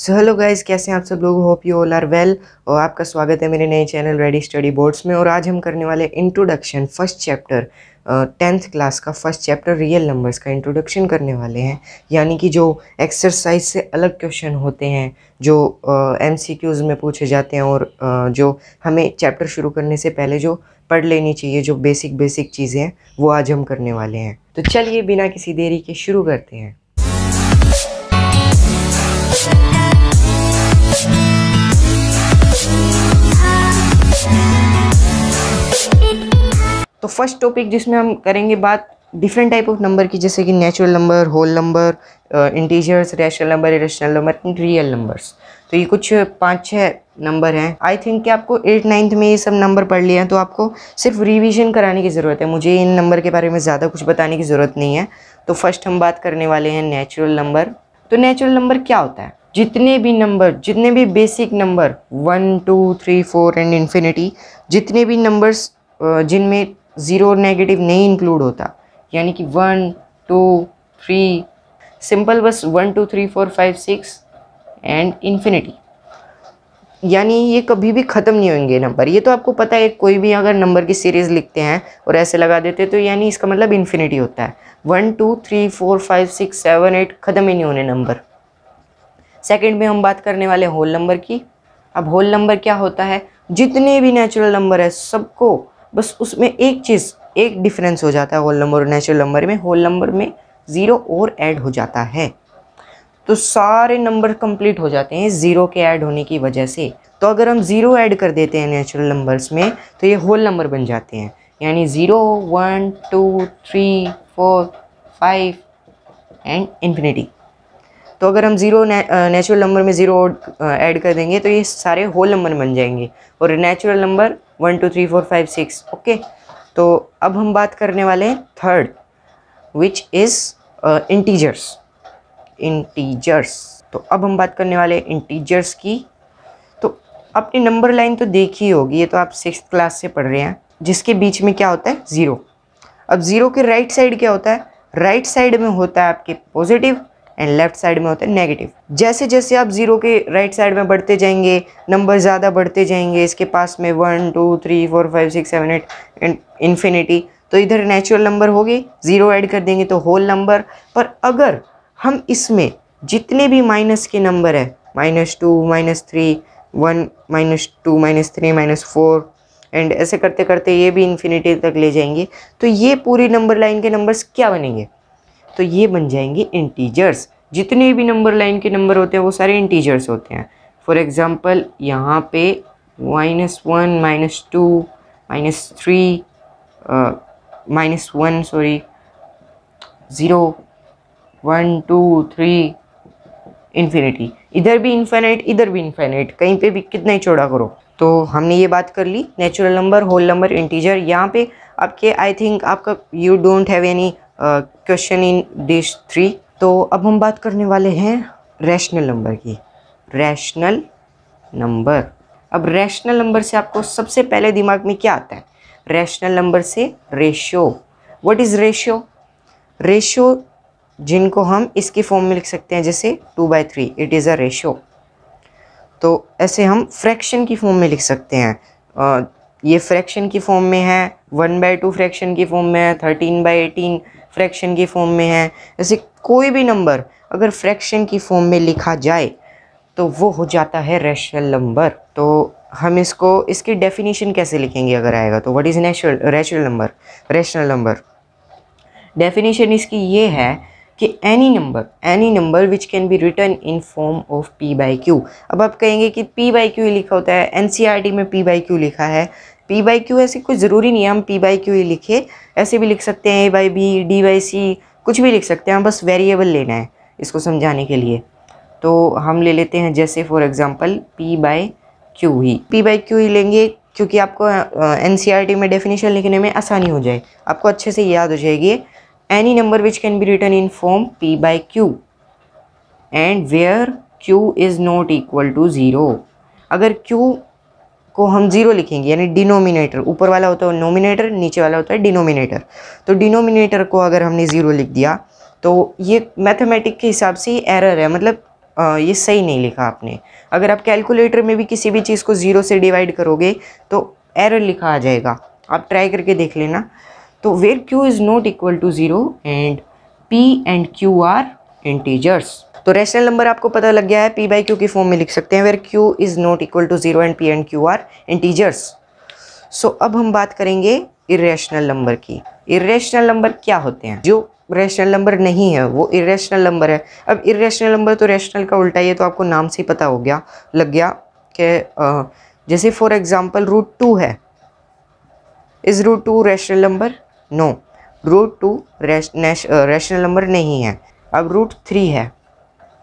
So hello guys कैसे हैं आप सब लोग hope you all are well और आपका स्वागत है मेरे नए चैनल रेडी स्टडी बोर्ड्स में और आज हम करने वाले introduction first chapter tenth class का फर्स्ट चैप्टर रियल नंबर्स का इंट्रोडक्शन करने वाले हैं यानी कि जो एक्सरसाइज से अलग क्वेश्चन होते हैं जो एम सी क्यूज़ में पूछे जाते हैं और uh, जो हमें चैप्टर शुरू करने से पहले जो पढ़ लेनी चाहिए जो बेसिक बेसिक चीज़ें हैं वो आज हम करने वाले हैं तो चलिए बिना किसी देरी के शुरू करते हैं तो फर्स्ट टॉपिक जिसमें हम करेंगे बात डिफरेंट टाइप ऑफ नंबर की जैसे कि natural number whole number integers rational number irrational number and real numbers तो ये कुछ पाँच छः नंबर हैं आई थिंक कि आपको एट नाइन्थ में ये सब नंबर पढ़ लिए हैं तो आपको सिर्फ रिविजन कराने की ज़रूरत है मुझे इन नंबर के बारे में ज़्यादा कुछ बताने की ज़रूरत नहीं है तो फर्स्ट हम बात करने वाले हैं नेचुरल नंबर तो नेचुरल नंबर क्या होता है जितने भी नंबर जितने भी basic number one two three four and infinity जितने भी नंबर्स uh, जिनमें ज़ीरो और नेगेटिव नहीं इंक्लूड होता यानी कि वन टू थ्री सिंपल बस one two three four five six and infinity यानी ये कभी भी ख़त्म नहीं होंगे नंबर ये तो आपको पता है कोई भी अगर नंबर की सीरीज़ लिखते हैं और ऐसे लगा देते हैं तो यानी इसका मतलब इन्फिनिटी होता है one two three four five six seven eight ख़त्म ही नहीं होने नंबर सेकंड में हम बात करने वाले होल नंबर की अब होल नंबर क्या होता है जितने भी नेचुरल नंबर है सबको बस उसमें एक चीज़ एक डिफरेंस हो जाता है होल नंबर और नेचुरल नंबर में होल नंबर में ज़ीरो और ऐड हो जाता है तो सारे नंबर कंप्लीट हो जाते हैं ज़ीरो के ऐड होने की वजह से तो अगर हम ज़ीरो ऐड कर देते हैं नेचुरल नंबर्स में तो ये होल नंबर बन जाते हैं यानी zero one two three four five and infinity तो अगर हम ज़ीरो नेचुरल नंबर में ज़ीरो ऐड कर देंगे तो ये सारे होल नंबर बन जाएंगे और natural number one two three four five six okay तो अब हम बात करने वाले हैं third which is integers integers तो अब हम बात करने वाले हैं इंटीजर्स की तो अपनी नंबर लाइन तो देखी होगी ये तो आप सिक्स क्लास से पढ़ रहे हैं जिसके बीच में क्या होता है ज़ीरो अब ज़ीरो के राइट साइड क्या होता है राइट साइड में होता है आपके पॉजिटिव एंड लेफ्ट साइड में होते हैं नेगेटिव जैसे जैसे आप जीरो के राइट साइड में बढ़ते जाएंगे नंबर ज़्यादा बढ़ते जाएंगे इसके पास में one two three four five six seven eight and infinity तो इधर नेचुरल नंबर होगी ज़ीरो ऐड कर देंगे तो होल नंबर पर अगर हम इसमें जितने भी माइनस के नंबर है minus two minus three one minus two minus three minus four and ऐसे करते करते ये भी इन्फिनिटी तक ले जाएंगे तो ये पूरी नंबर लाइन के नंबर्स क्या बनेंगे तो ये बन जाएंगे इंटीजर्स जितने भी नंबर लाइन के नंबर होते हैं वो सारे इंटीजर्स होते हैं फॉर एग्ज़ाम्पल यहाँ पे minus one minus two minus three minus one sorry zero one two three infinity इधर भी इन्फिनाइट इधर भी इन्फिनाइट कहीं पे भी कितना ही चौड़ा करो तो हमने ये बात कर ली natural number whole number integer यहाँ पे आपके आई थिंक आपका you don't have any question in this three तो अब हम बात करने वाले हैं रैशनल नंबर की रैशनल नंबर अब रैशनल नंबर से आपको सबसे पहले दिमाग में क्या आता है रैशनल नंबर से ratio what is ratio ratio जिनको हम इसकी फॉर्म में लिख सकते हैं जैसे two by three it is a ratio तो ऐसे हम फ्रैक्शन की फॉर्म में लिख सकते हैं आ, ये फ्रैक्शन की फॉर्म में है वन बाई टू फ्रैक्शन की फॉर्म में है थर्टीन बाई एटीन फ्रैक्शन की फॉर्म में है ऐसे कोई भी नंबर अगर फ्रैक्शन की फॉर्म में लिखा जाए तो वो हो जाता है रैशनल नंबर तो हम इसको इसकी डेफिनेशन कैसे लिखेंगे अगर आएगा तो what is natural rational number rational number definition इसकी ये है कि any number any number which can be written in form of P by Q अब आप कहेंगे कि पी बाई क्यू लिखा होता है एन में पी बाई क्यू लिखा है पी बाई क्यू ऐसे कुछ ज़रूरी नहीं है हम पी बाई क्यू ही लिखे ऐसे भी लिख सकते हैं A by B D by C कुछ भी लिख सकते हैं हम बस वेरिएबल लेना है इसको समझाने के लिए तो हम ले लेते हैं जैसे for example P by Q ही पी बाई क्यू ही लेंगे क्योंकि आपको एन e में डेफिनेशन लिखने में आसानी हो जाए आपको अच्छे से याद हो जाएगी any number which can be written in form P by Q and where Q is not equal to zero अगर क्यू को हम जीरो लिखेंगे यानी डिनोमिनेटर ऊपर वाला होता है नोमिनेटर नीचे वाला होता है डिनोमिनेटर तो डिनोमिनेटर को अगर हमने ज़ीरो लिख दिया तो ये मैथमेटिक के हिसाब से ही एरर है मतलब आ, ये सही नहीं लिखा आपने अगर आप कैलकुलेटर में भी किसी भी चीज़ को ज़ीरो से डिवाइड करोगे तो एरर लिखा आ जाएगा आप ट्राई करके देख लेना तो where Q is not equal to zero and P and Q are integers तो रेशनल नंबर आपको पता लग गया है पी बाई क्यू की फॉर्म में लिख सकते हैं where Q is not equal to zero and P and Q are integers so अब हम बात करेंगे इरेशनल नंबर की इरेशनल नंबर क्या होते हैं जो रेशनल नंबर नहीं है वो इरेशनल नंबर है अब इरेशनल नंबर तो रेशनल का उल्टा ही है तो आपको नाम से ही पता हो गया लग गया कि जैसे फॉर एग्जांपल रूट टू है is root two rational number no root two rational number नहीं है अब रूट थ्री है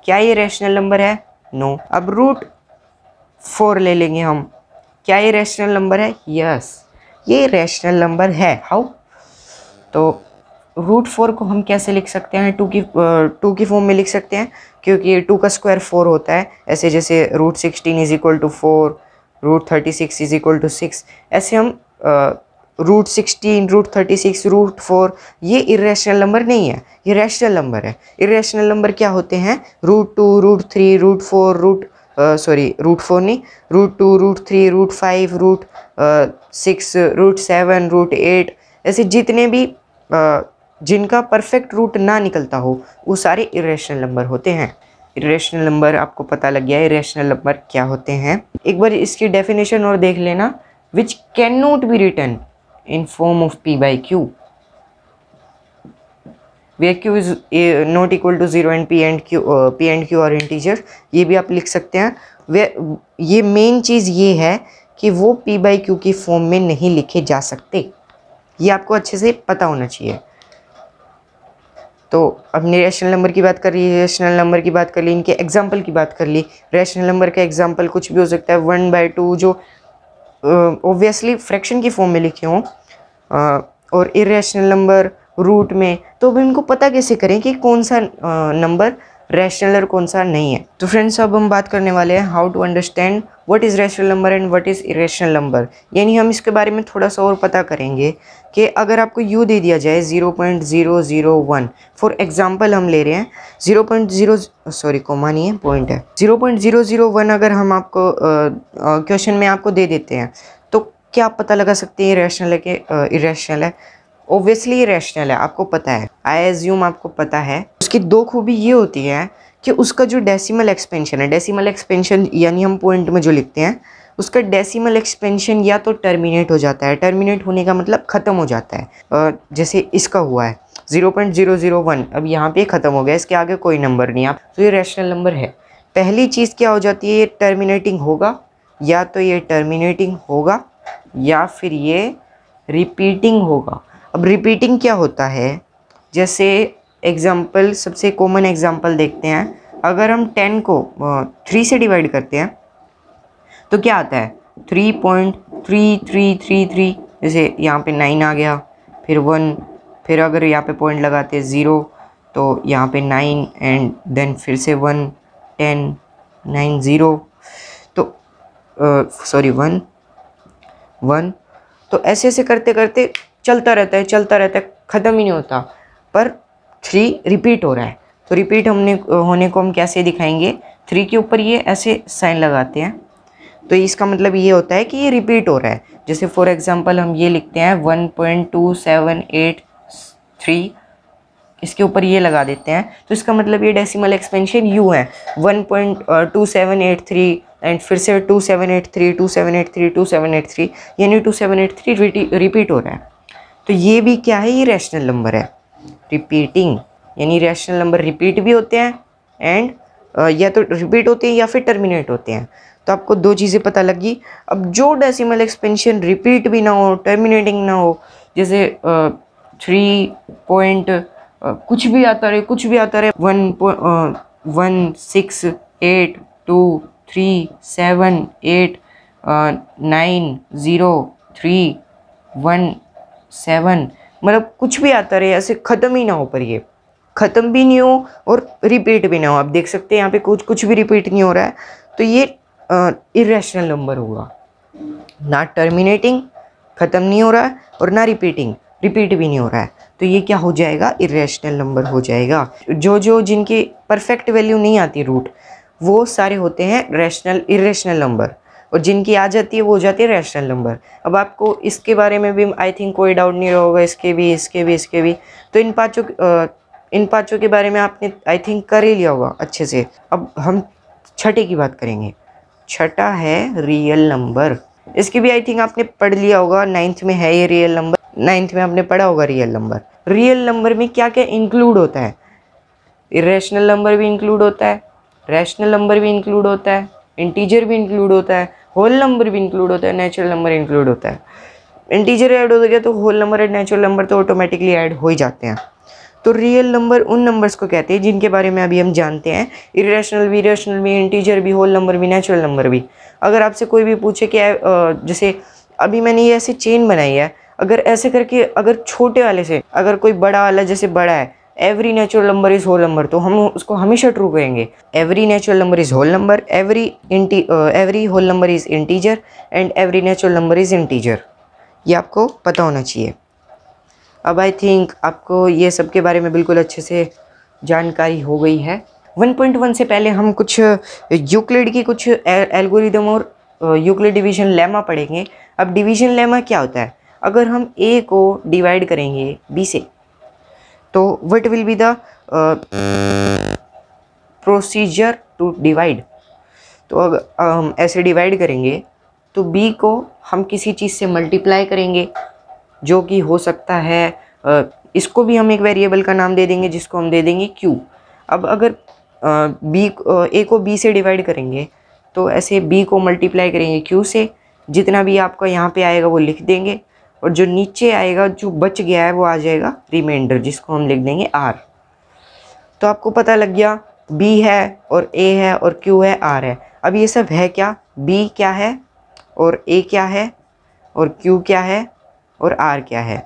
क्या ये रैशनल नंबर है नो no. अब रूट फोर ले लेंगे हम क्या ये रैशनल नंबर है यस yes. ये रैशनल नंबर है हाउ तो रूट फोर को हम कैसे लिख सकते हैं टू की टू की फॉर्म में लिख सकते हैं क्योंकि टू का स्क्वायर फोर होता है ऐसे जैसे root sixteen is equal to four root thirty six is equal to six ऐसे हम root sixteen root thirty six root four ये इरेशनल नंबर नहीं है ये रैशनल नंबर है इरेशनल नंबर क्या होते हैं root two root three root four root sorry root four नहीं root two root three root five root six root seven root eight ऐसे जितने भी uh, जिनका परफेक्ट रूट ना निकलता हो वो सारे इरेशनल नंबर होते हैं इरेशनल नंबर आपको पता लग गया है इरेशनल नंबर क्या होते हैं एक बार इसकी डेफिनेशन और देख लेना which can not be written in form of p by q where q is a, not equal to zero and P and q uh, p and q are integer ये भी आप लिख सकते हैं वे ये मेन चीज़ ये है कि वो p बाई क्यू की फॉर्म में नहीं लिखे जा सकते ये आपको अच्छे से पता होना चाहिए तो अपने रैशनल नंबर की बात कर ली रैशनल नंबर की बात कर ली इनके एग्जाम्पल की बात कर ली रैशनल नंबर का एग्जाम्पल कुछ भी हो सकता है वन बाई टू जो ऑब्वियसली फ्रैक्शन की फॉर्म में लिखे हों और इरेशनल नंबर रूट में तो भी उनको पता कैसे करें कि कौन सा नंबर रैशनल और कौन सा नहीं है तो फ्रेंड्स अब हम बात करने वाले हैं how to understand what is rational number and what is irrational number यानी हम इसके बारे में थोड़ा सा और पता करेंगे कि अगर आपको यू दे दिया जाए 0.001 फॉर एग्जांपल हम ले रहे हैं 0.0 सॉरी को मानिए है पॉइंट है 0.001 अगर हम आपको क्वेश्चन में आपको दे देते हैं तो क्या आप पता लगा सकते हैं रैशनल है कि इरेशनल है ऑब्वियसली रैशनल है आपको पता है आई एज्यूम आपको पता है इसकी दो खूबी ये होती है कि उसका जो डेसिमल एक्सपेंशन है डेसिमल एक्सपेंशन यानी हम पॉइंट में जो लिखते हैं उसका डेसिमल एक्सपेंशन या तो टर्मिनेट हो जाता है टर्मिनेट होने का मतलब ख़त्म हो जाता है जैसे इसका हुआ है zero point zero zero one अब यहाँ पे ख़त्म हो गया इसके आगे कोई नंबर नहीं आप तो ये रैशनल नंबर है पहली चीज़ क्या हो जाती है ये टर्मिनेटिंग होगा या तो ये टर्मिनेटिंग होगा या फिर ये रिपीटिंग होगा अब रिपीटिंग क्या होता है जैसे एग्ज़ाम्पल सबसे कॉमन एग्ज़ाम्पल देखते हैं अगर हम टेन को थ्री से डिवाइड करते हैं तो क्या आता है three point three three three three जैसे यहाँ पे नाइन आ गया फिर वन फिर अगर यहाँ पे पॉइंट लगाते हैं ज़ीरो तो यहाँ पे नाइन एंड देन फिर से वन टेन नाइन ज़ीरो तो सॉरी वन वन तो ऐसे ऐसे करते करते चलता रहता है चलता रहता है ख़त्म ही नहीं होता पर थ्री रिपीट हो रहा है तो रिपीट हमने होने को हम कैसे दिखाएंगे थ्री के ऊपर ये ऐसे साइन लगाते हैं तो इसका मतलब ये होता है कि ये रिपीट हो रहा है जैसे फॉर एग्जांपल हम ये लिखते हैं one point two seven eight three इसके ऊपर ये लगा देते हैं तो इसका मतलब ये डेसिमल एक्सपेंशन यू है one point two seven eight three and फिर से two seven eight three two seven eight three two seven eight three यानी two seven eight three repeat हो रहा है तो ये भी क्या है ये रैशनल नंबर है रिपीटिंग यानी रैशनल नंबर रिपीट भी होते हैं एंड या तो रिपीट होते हैं या फिर टर्मिनेट होते हैं तो आपको दो चीज़ें पता लगी अब जो डेसिमल एक्सपेंशन रिपीट भी ना हो टर्मिनेटिंग ना हो जैसे थ्री पॉइंट कुछ भी आता रहे कुछ भी आता रहे one one six eight two three seven eight nine zero three one seven मतलब कुछ भी आता रहे ऐसे ख़त्म ही ना हो पर ये ख़त्म भी नहीं हो और रिपीट भी ना हो आप देख सकते हैं यहाँ पे कुछ कुछ भी रिपीट नहीं हो रहा है तो ये इरेशनल नंबर होगा ना टर्मिनेटिंग ख़त्म नहीं हो रहा है और ना रिपीटिंग रिपीट भी नहीं हो रहा है तो ये क्या हो जाएगा इरेशनल नंबर हो जाएगा जो जो जिनकी परफेक्ट वैल्यू नहीं आती रूट वो सारे होते हैं रेशनल इरेशनल नंबर और जिनकी आ जाती है वो हो जाती है रैशनल नंबर अब आपको इसके बारे में भी आई थिंक कोई डाउट नहीं होगा इसके भी इसके भी इसके भी तो इन पाँचों इन पाँचों के बारे में आपने आई थिंक कर ही लिया होगा अच्छे से अब हम छठे की बात करेंगे छठा है रियल नंबर इसकी भी आई थिंक आपने पढ़ लिया होगा नाइन्थ में है ये रियल नंबर नाइन्थ में आपने पढ़ा होगा रियल नंबर रियल नंबर में क्या क्या इंक्लूड होता है इरेशनल नंबर भी इंक्लूड होता है रैशनल नंबर भी इंक्लूड होता है इंटीजर भी इंक्लूड होता है होल नंबर भी इंक्लूड होता है नेचुरल नंबर इंक्लूड होता है इंटीजर ऐड हो गया तो whole number and natural number तो ऑटोमेटिकली ऐड हो ही जाते हैं तो रियल नंबर उन नंबर्स को कहते हैं जिनके बारे में अभी हम जानते हैं इरेशनल भी इेशनल भी इंटीजर भी होल नंबर भी नेचुरल नंबर भी अगर आपसे कोई भी पूछे कि जैसे अभी मैंने ये ऐसी चेन बनाई है अगर ऐसे करके अगर छोटे वाले से अगर कोई बड़ा वाला जैसे बड़ा है every natural number is whole number तो हम उसको हमेशा ट्रू करेंगे every natural number is whole number every every whole number is integer and every natural number is integer ये आपको पता होना चाहिए अब आई थिंक आपको ये सब के बारे में बिल्कुल अच्छे से जानकारी हो गई है 1.1 से पहले हम कुछ यूक्लिड uh, की कुछ एल्गोरिदम uh, और यूक्लिड डिवीजन लेमा पढ़ेंगे अब डिवीजन लेमा क्या होता है अगर हम ए को डिवाइड करेंगे बी से तो what will be the procedure to divide तो अगर uh, हम ऐसे डिवाइड करेंगे तो b को हम किसी चीज़ से मल्टीप्लाई करेंगे जो कि हो सकता है uh, इसको भी हम एक वेरिएबल का नाम दे देंगे जिसको हम दे देंगे q अब अगर uh, b a को b से डिवाइड करेंगे तो ऐसे b को मल्टीप्लाई करेंगे q से जितना भी आपका यहाँ पे आएगा वो लिख देंगे और जो नीचे आएगा जो बच गया है वो आ जाएगा रिमाइंडर जिसको हम लिख देंगे आर तो आपको पता लग गया बी है और ए है और क्यू है आर है अब ये सब है क्या बी क्या है और ए क्या है और क्यू क्या है और आर क्या है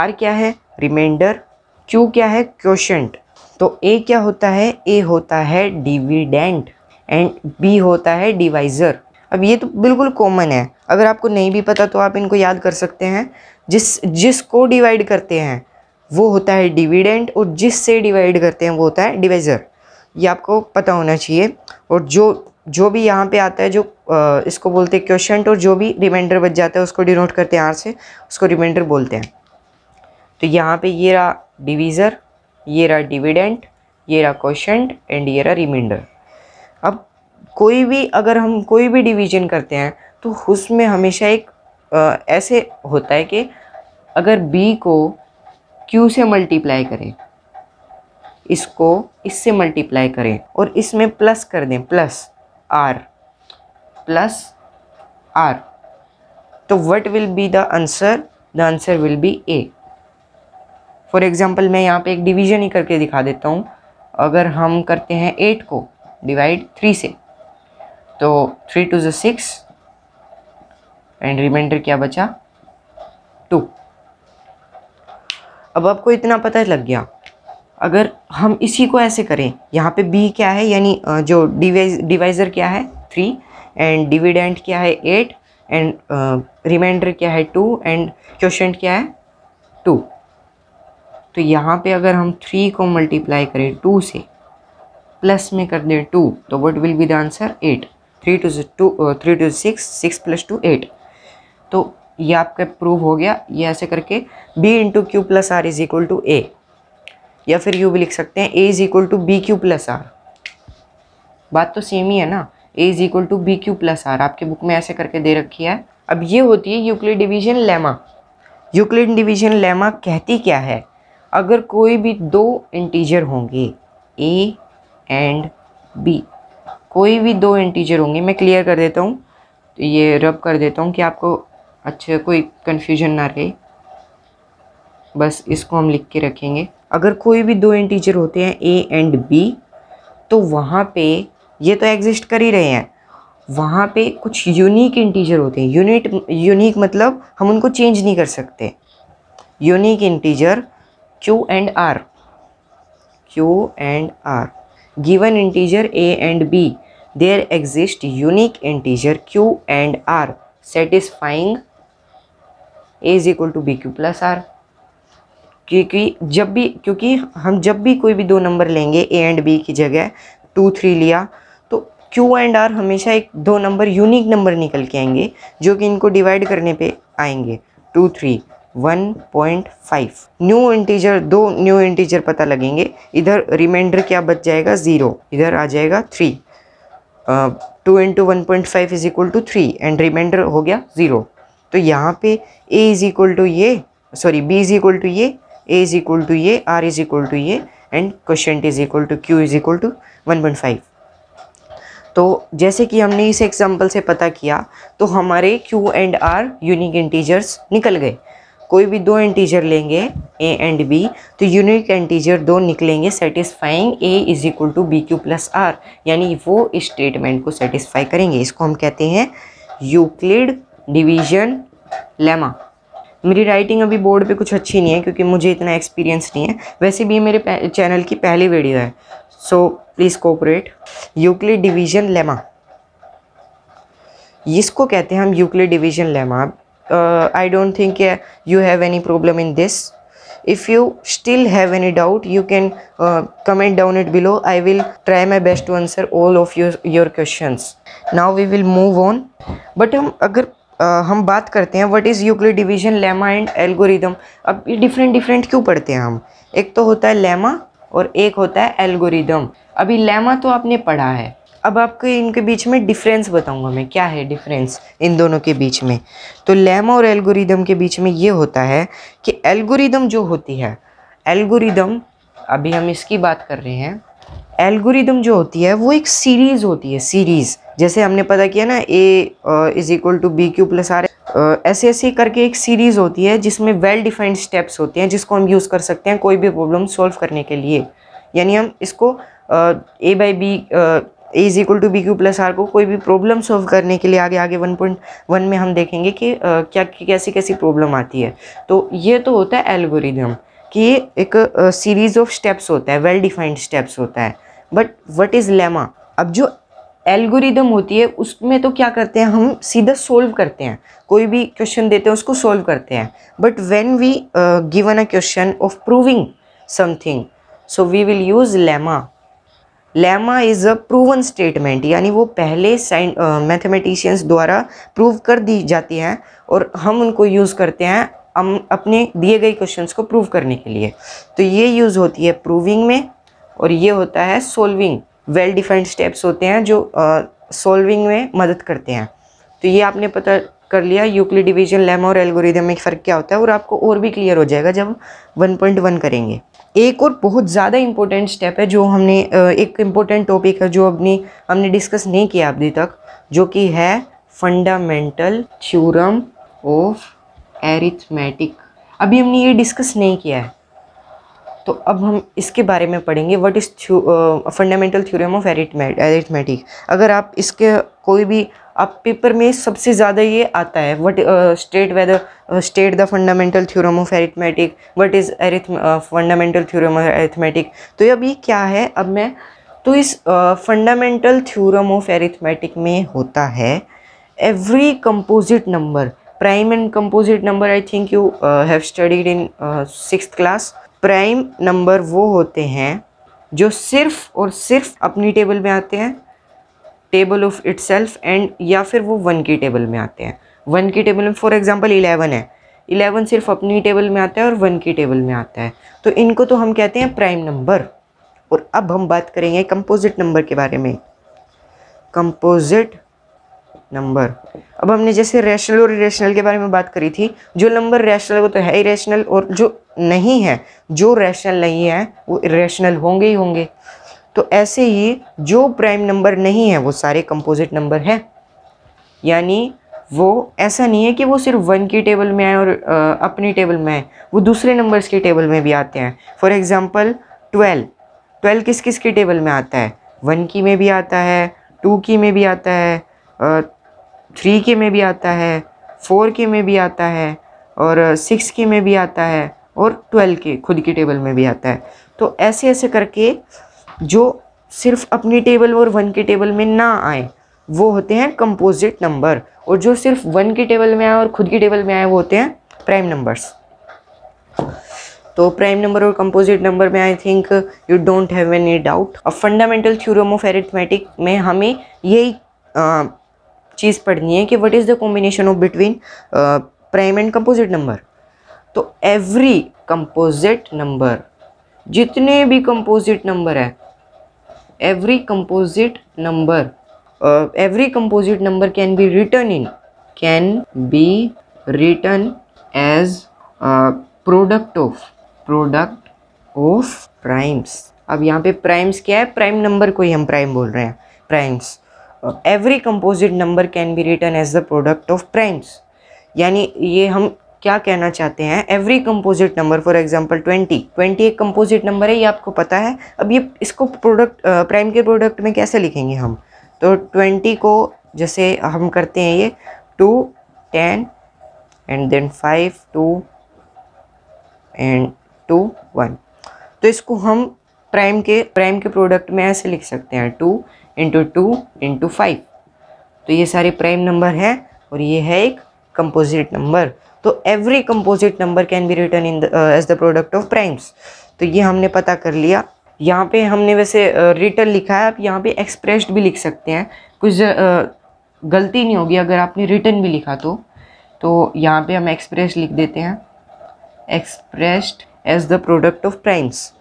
आर क्या है रिमाइंडर क्यू क्या है क्वेश्चंट तो ए क्या होता है ए होता है डिविडेंट एंड बी होता है डिवाइज़र अब ये तो बिल्कुल कॉमन है अगर आपको नहीं भी पता तो आप इनको याद कर सकते हैं जिस जिसको डिवाइड करते हैं वो होता है डिविडेंट और जिससे डिवाइड करते हैं वो होता है डिवाइज़र ये आपको पता होना चाहिए और जो जो भी यहाँ पे आता है जो आ, इसको बोलते हैं क्वेश्चन और जो भी रिमाइंडर बच जाता है उसको डिनोट करते हैं आर से उसको रिमाइंडर बोलते हैं तो यहाँ पे ये रहा डिवीज़र ये रहा डिविडेंट ये रहा क्वेश्चन एंड ये रहा रिमाइंडर कोई भी अगर हम कोई भी डिवीजन करते हैं तो उसमें हमेशा एक आ, ऐसे होता है कि अगर बी को क्यू से मल्टीप्लाई करें इसको इससे मल्टीप्लाई करें और इसमें प्लस कर दें प्लस आर प्लस आर तो what will be the answer the answer will be a for example मैं यहाँ पे एक डिवीजन ही करके दिखा देता हूँ अगर हम करते हैं एट को डिवाइड थ्री से तो थ्री टू ज़ो सिक्स एंड रिमाइंडर क्या बचा टू अब आपको इतना पता लग गया अगर हम इसी को ऐसे करें यहाँ पे b क्या है यानी जो डिवाइज डिवाइज़र क्या है थ्री एंड डिविडेंट क्या है एट एंड रिमाइंडर क्या है टू एंड क्वेश्चन क्या है टू तो यहाँ पे अगर हम थ्री को मल्टीप्लाई करें टू से प्लस में कर दें टू तो what will be the answer eight three two two three two six six plus two eight तो ये आपका प्रूव हो गया ये ऐसे करके b into q plus r is equal to a या फिर यू भी लिख सकते हैं a is equal to b q plus r बात तो सेम ही है ना a is equal to b q plus r आपके बुक में ऐसे करके दे रखी है अब ये होती है Euclid division lemma Euclid division lemma कहती क्या है अगर कोई भी दो इंटीजर होंगे ए एंड बी कोई भी दो इंटीजर होंगे मैं क्लियर कर देता हूँ तो ये रब कर देता हूँ कि आपको अच्छा कोई कन्फ्यूजन ना रहे बस इसको हम लिख के रखेंगे अगर कोई भी दो इंटीजर होते हैं ए एंड बी तो वहाँ पे ये तो एग्जिस्ट कर ही रहे हैं वहाँ पे कुछ यूनिक इंटीजर होते हैं यूनिट यूनिक मतलब हम उनको चेंज नहीं कर सकते unique integer q and r q and r given integer a and b there exist unique integer q and r satisfying a is equal to b q plus r क्योंकि जब भी क्योंकि हम जब भी कोई भी दो नंबर लेंगे ए एंड बी की जगह टू थ्री लिया तो क्यू एंड आर हमेशा एक दो नंबर यूनिक नंबर निकल के आएंगे जो कि इनको डिवाइड करने पे आएंगे two three one point five new integer दो न्यू इंटीजर पता लगेंगे इधर रिमाइंडर क्या बच जाएगा ज़ीरो इधर आ जाएगा three two into one point five is equal to three and remainder हो गया ज़ीरो तो यहाँ पे ए इज इक्वल टू ये sorry b is equal to ये ए इज इक्वल टू ये आर इज इक्वल टू ये and question is equal to q is equal to one point five तो जैसे कि हमने इस एग्जाम्पल से पता किया तो हमारे q and r unique integers निकल गए कोई भी दो इंटीजर लेंगे ए एंड बी तो यूनिक इंटीजर दो निकलेंगे satisfying a is equal to b q plus r यानी वो स्टेटमेंट को सेटिस्फाई करेंगे इसको हम कहते हैं यूक्लिड डिवीजन लेमा मेरी राइटिंग अभी बोर्ड पे कुछ अच्छी नहीं है क्योंकि मुझे इतना एक्सपीरियंस नहीं है वैसे भी मेरे चैनल की पहली वीडियो है so please cooperate Euclid division lemma इसको कहते हैं हम Euclid division lemma uh, i don't think uh, you have any problem in this if you still have any doubt you can uh, comment down it below i will try my best to answer all of your your questions now we will move on but um agar Uh, हम बात करते हैं what is Euclid division lemma and algorithm अब ये different different क्यों पढ़ते हैं हम एक तो होता है लेमा और एक होता है एल्गोरिदम अभी लेमा तो आपने पढ़ा है अब आपके इनके बीच में डिफरेंस बताऊंगा मैं क्या है डिफरेंस इन दोनों के बीच में तो लैम और एल्गोरिदम के बीच में ये होता है कि एल्गोरिदम जो होती है एल्गोरिदम अभी हम इसकी बात कर रहे हैं एल्गोरिदम जो होती है वो एक सीरीज़ होती है सीरीज़ जैसे हमने पता किया ना a is equal to b q plus r ऐसे ऐसे करके एक सीरीज़ होती है जिसमें वेल डिफाइंड स्टेप्स होते हैं जिसको हम यूज़ कर सकते हैं कोई भी प्रॉब्लम सॉल्व करने के लिए यानी हम इसको a by b a is equal to b q plus r को कोई भी प्रॉब्लम सॉल्व करने के लिए आगे आगे वन पॉइंट वन में हम देखेंगे कि क्या कैसी कैसी प्रॉब्लम आती है तो ये तो होता है एल्गोरिदम कि एक सीरीज ऑफ स्टेप्स होता है वेल डिफाइंड स्टेप्स होता है बट वट इज़ लेमा अब जो एल्गोरिदम होती है उसमें तो क्या करते हैं हम सीधा सोल्व करते हैं कोई भी क्वेश्चन देते हैं उसको सोल्व करते हैं but when we given a question of proving something so we will use lemma lemma is a proven statement यानी वो पहले साइन मैथमेटिशियंस द्वारा प्रूव कर दी जाती हैं और हम उनको यूज़ करते हैं हम अपने दिए गए क्वेश्चंस को प्रूव करने के लिए तो ये यूज़ होती है प्रूविंग में और ये होता है सोल्विंग वेल डिफाइंड स्टेप्स होते हैं जो सोल्विंग uh, में मदद करते हैं तो ये आपने पता कर लिया यूक्लिड डिवीजन लेम और एल्गोरिदम में फ़र्क क्या होता है और आपको और भी क्लियर हो जाएगा जब 1.1 करेंगे एक और बहुत ज़्यादा इम्पोर्टेंट स्टेप है जो हमने एक इम्पोर्टेंट टॉपिक है जो अपनी हमने डिस्कस नहीं किया अभी तक जो कि है फंडामेंटल थ्यूरम ऑफ एरिथमेटिक अभी हमने ये डिस्कस नहीं किया है तो अब हम इसके बारे में पढ़ेंगे what is fundamental theorem of arithmetic अगर आप इसके कोई भी अब पेपर में सबसे ज़्यादा ये आता है what state whether state the fundamental theorem of arithmetic what is arith fundamental theorem of arithmetic तो ये अभी क्या है अब मैं तो इस फंडामेंटल थ्योरम ऑफ एरिथमेटिक में होता है every composite number prime and composite number I think you have studied in six class prime number वो होते हैं जो सिर्फ और सिर्फ अपनी टेबल में आते हैं टेबल ऑफ इट एंड या फिर वो वन की टेबल में आते हैं वन की टेबल में फॉर एग्जाम्पल इलेवन है इलेवन सिर्फ अपनी टेबल में आता है और वन की टेबल में आता है तो इनको तो हम कहते हैं प्राइम नंबर और अब हम बात करेंगे कंपोजिट नंबर के बारे में कंपोजिट नंबर अब हमने जैसे रैशनल और इरेशनल के बारे में बात करी थी जो नंबर रैशनल वो तो है इरेशनल और जो नहीं है जो रैशनल नहीं है वो इरेशनल होंगे ही होंगे तो ऐसे ही जो प्राइम नंबर नहीं है वो सारे कंपोजिट नंबर हैं यानी वो ऐसा नहीं है कि वो सिर्फ वन की टेबल में आए और आ, अपनी टेबल में आए वो दूसरे नंबर्स की टेबल में भी आते हैं फॉर एग्ज़ाम्पल ट्वेल्व ट्वेल्व किस किस की टेबल में आता है वन की में भी आता है टू की में भी आता है थ्री के में भी आता है फोर के में भी आता है और सिक्स के में भी आता है और ट्वेल्व के खुद की टेबल में भी आता है तो ऐसे ऐसे करके जो सिर्फ अपनी टेबल और वन के टेबल में ना आए वो होते हैं कंपोजिट नंबर और जो सिर्फ वन की टेबल में आए और खुद की टेबल में आए वो होते हैं प्राइम नंबर्स तो प्राइम नंबर और कंपोजिट नंबर में I think you don't have any doubt अब फंडामेंटल थ्योरम ऑफ एरिथमेटिक में हमें यही चीज़ पढ़नी है कि what is the combination of between prime and composite number तो एवरी कंपोजिट नंबर जितने भी कंपोजिट नंबर है every composite number uh, every composite number can be written in can be written as uh, product of product of primes अब यहाँ पे primes क्या है prime number को ही हम प्राइम बोल रहे हैं primes every composite number can be written as the product of primes यानी ये हम क्या कहना चाहते हैं every composite number for example 20 20 एक कंपोजिट नंबर है ये आपको पता है अब ये इसको प्रोडक्ट प्राइम के प्रोडक्ट में कैसे लिखेंगे हम तो 20 को जैसे हम करते हैं ये two ten and then five two and two one तो इसको हम प्राइम के प्राइम के प्रोडक्ट में ऐसे लिख सकते हैं two into two into five तो ये सारे प्राइम नंबर हैं और ये है एक कंपोजिट नंबर तो every composite number can be written in as the product of primes तो ये हमने पता कर लिया यहाँ पे हमने वैसे रिटर्न uh, लिखा है आप यहाँ पे एक्सप्रेस्ड भी लिख सकते हैं कुछ uh, गलती नहीं होगी अगर आपने रिटर्न भी लिखा तो तो यहाँ पे हम एक्सप्रेस लिख देते हैं expressed as the product of primes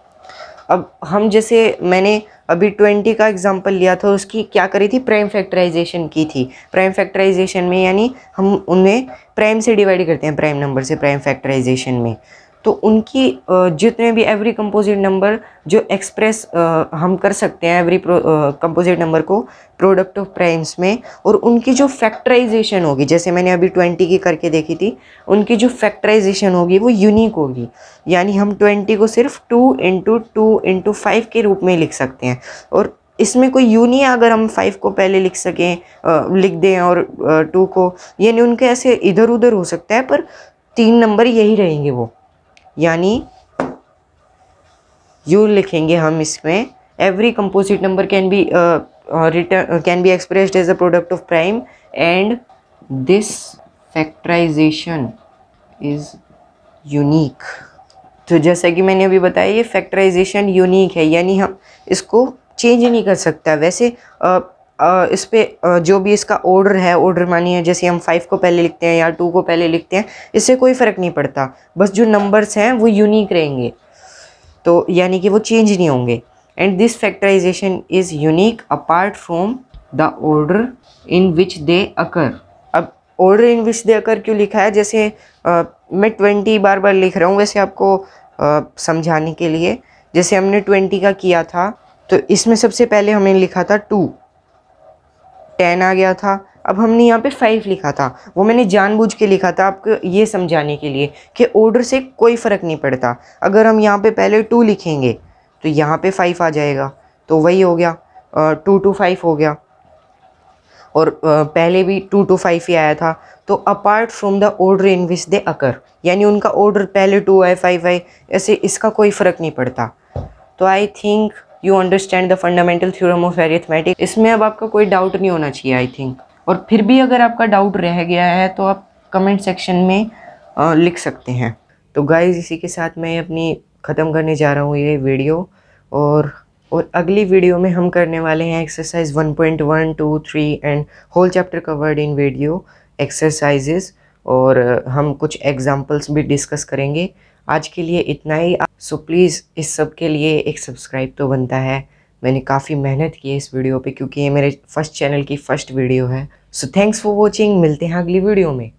अब हम जैसे मैंने अभी ट्वेंटी का एग्जाम्पल लिया था उसकी क्या करी थी प्राइम फैक्टराइजेशन की थी प्राइम फैक्टराइजेशन में यानी हम उन्हें प्राइम से डिवाइड करते हैं प्राइम नंबर से प्राइम फैक्टराइजेशन में तो उनकी जितने भी एवरी कंपोजिट नंबर जो एक्सप्रेस हम कर सकते हैं एवरी कंपोजिट नंबर को प्रोडक्ट ऑफ प्राइम्स में और उनकी जो फैक्टराइजेशन होगी जैसे मैंने अभी ट्वेंटी की करके देखी थी उनकी जो फैक्टराइजेशन होगी वो यूनिक होगी यानी हम ट्वेंटी को सिर्फ two into two into five के रूप में लिख सकते हैं और इसमें कोई यूनी अगर हम फाइव को पहले लिख सकें लिख दें और टू को यानी उनके ऐसे इधर उधर हो सकता है पर तीन नंबर यही रहेंगे वो यानी यू लिखेंगे हम इसमें every composite number can be written can be expressed as a product of prime and this factorization is unique तो जैसा कि मैंने अभी बताया ये फैक्टराइजेशन यूनिक है यानी हम इसको चेंज नहीं कर सकता वैसे uh, इस पर जो भी इसका ऑर्डर है ऑर्डर मानिए जैसे हम फाइव को पहले लिखते हैं या टू को पहले लिखते हैं इससे कोई फ़र्क नहीं पड़ता बस जो नंबर्स हैं वो यूनिक रहेंगे तो यानी कि वो चेंज नहीं होंगे and this factorization is unique apart from the order in which they occur अब ऑर्डर इन विच दे अकर क्यों लिखा है जैसे आ, मैं ट्वेंटी बार बार लिख रहा हूँ वैसे आपको समझाने के लिए जैसे हमने ट्वेंटी का किया था तो इसमें सबसे पहले हमें लिखा था टू टेन आ गया था अब हमने यहाँ पे फाइव लिखा था वो मैंने जानबूझ के लिखा था आपको ये समझाने के लिए कि ऑर्डर से कोई फ़र्क नहीं पड़ता अगर हम यहाँ पे पहले टू लिखेंगे तो यहाँ पे फाइव आ जाएगा तो वही हो गया टू टू फाइव हो गया और पहले भी टू टू फाइव ही आया था तो apart from the order in which they occur यानी उनका ऑर्डर पहले टू आए फाइव आए ऐसे इसका कोई फ़र्क नहीं पड़ता तो I think you understand the fundamental theorem of arithmetic इसमें अब आपका कोई डाउट नहीं होना चाहिए आई थिंक और फिर भी अगर आपका डाउट रह गया है तो आप कमेंट सेक्शन में आ, लिख सकते हैं तो गाइज इसी के साथ मैं अपनी ख़त्म करने जा रहा हूँ ये वीडियो और और अगली वीडियो में हम करने वाले हैं exercise 1.1, two three and whole chapter covered in video exercises और हम कुछ एग्जांपल्स भी डिस्कस करेंगे आज के लिए इतना ही सो प्लीज़ इस सब के लिए एक सब्सक्राइब तो बनता है मैंने काफ़ी मेहनत की है इस वीडियो पे क्योंकि ये मेरे फर्स्ट चैनल की फ़र्स्ट वीडियो है सो थैंक्स फॉर वॉचिंग मिलते हैं अगली वीडियो में